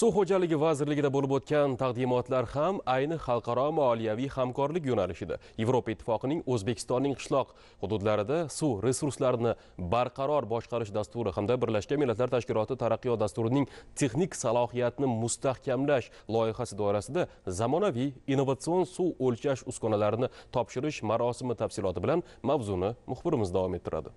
suv xo'jaligi vazirligida bo'lib o'tgan taqdimotlar ham ayni xalqaro moliyaviy hamkorlik yo'nalishida yevropa ittifoqining o'zbekistonning qishloq hududlarida suv resurslarini barqaror boshqarish dasturi hamda birlashgan millatlar tashkiloti taraqqiyot dasturining texnik salohiyatni mustahkamlash loyihasi doirasida zamonaviy innovatsion suv o'lchash uskunalarini topshirish marosimi tafsiloti bilan mavzuni muxbirimiz davom ettiradi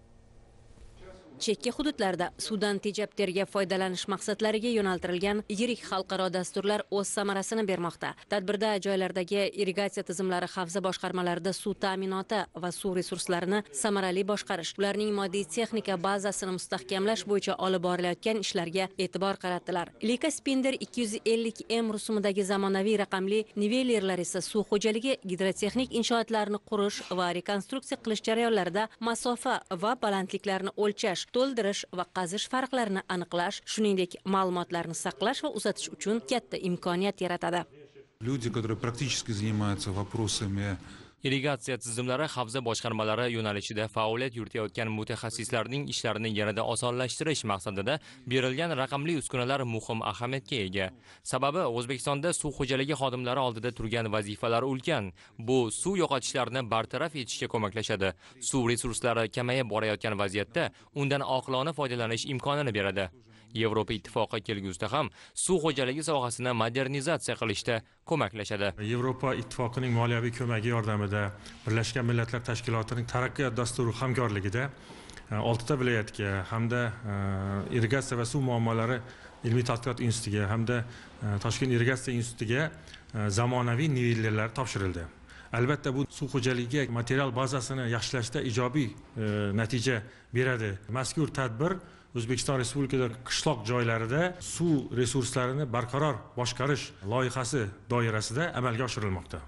chekka hududlarda suvdan tejab terga foydalanish maqsadlariga yo'naltirilgan yirik xalqaro dasturlar o'z samarasini bermoqda tadbirda joylardagi irrigatsiya tizimlari havza boshqarmalarida suv ta'minoti va suv resurslarini samarali boshqarish ularning moddiy texnika bazasini mustahkamlash bo'yicha olib borilayotgan ishlarga e'tibor qaratdilar lika spinder 250 m rusumidagi zamonaviy raqamli nivellerlar esa suv xo'jaligi gidrotexnik inshootlarni qurish va rekonstruksiya qilish jarayonlarida masofa va balandliklarni o'lchash to'ldirish va qazish farqlarini aniqlash shuningdek ma'lumotlarni saqlash va uzatish uchun katta imkoniyat yaratadi люди которые практически занимаются вопросами irrigatsiya tizimlari havza boshqarmalari yo'nalishida faoliyat yuritayotgan mutaxassislarning ishlarini yanada osonlashtirish maqsadida berilgan raqamli uskunalar muhim ahamiyatga ega sababi o'zbekistonda suv xo'jaligi xodimlari oldida turgan vazifalar ulkan bu suv yo'qotishlarni bartaraf etishga ko'maklashadi suv resurslari kamayib borayotgan vaziyatda undan oqilona foydalanish imkonini beradi Yevropa ittifoqi kelgusida ham suv xo'jaligi sohasini modernizatsiya qilishda ko'maklashadi. Yevropa ittifoqining moliyaviy ko'magi yordamida Birlashgan Millatlar Tashkilotining taraqqiyot dasturi hamkorligida 6 e, ta viloyatga hamda e, irrigatsiya va suv muammolari ilmiy tadqiqot institutiga hamda e, Toshkent irrigatsiya institutiga zamonaviy nivellerlar topshirildi. albatta bu suv xo'jaligiga material bazasini yaxshilashda ijobiy e, natija beradi mazkur tadbir o'zbekiston respublikada qishloq joylarida suv resurslarini barqaror boshqarish loyihasi doirasida amalga oshirilmoqda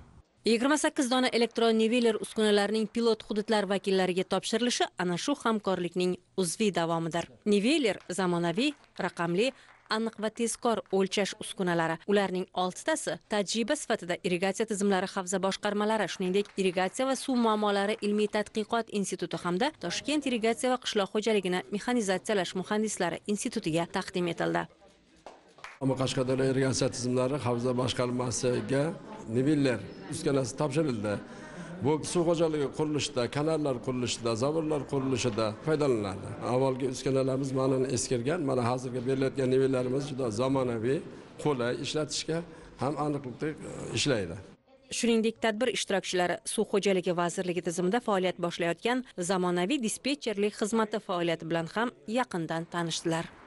yigirma sakkiz dona elektron niveler uskunalarining pilot hududlar vakillariga topshirilishi ana shu hamkorlikning uzviy davomidir niveler zamonaviy raqamli aniq va tezkor o'lchash uskunalari ularning oltitasi tajriba sifatida irrigatsiya tizimlari havza boshqarmalari shuningdek irrigatsiya va suv muammolari ilmiy tadqiqot instituti hamda toshkent irrigatsiya va qishloq xo'jaligini mexanizatsiyalash muhandislari institutiga taqdim etildi ammo qashqadaryo irrigatsiya tizimlari havza boshqarmasiga niviller uskunasi topshirildi bu suv xo'jaligi qurilishida kanallar qurilishida zavodlar qurilishida foydalaniladi avvalgi uskunalarimiz mana eskirgan mana hozirgi berilayotgan nivelarimiz juda zamonaviy qulay ishlatishga ham aniqlikda e, ishlaydi shuningdek tadbir ishtirokchilari suv xo'jaligi vazirligi tizimida faoliyat boshlayotgan zamonaviy dispetcherlik xizmati faoliyati bilan ham yaqindan tanishdilar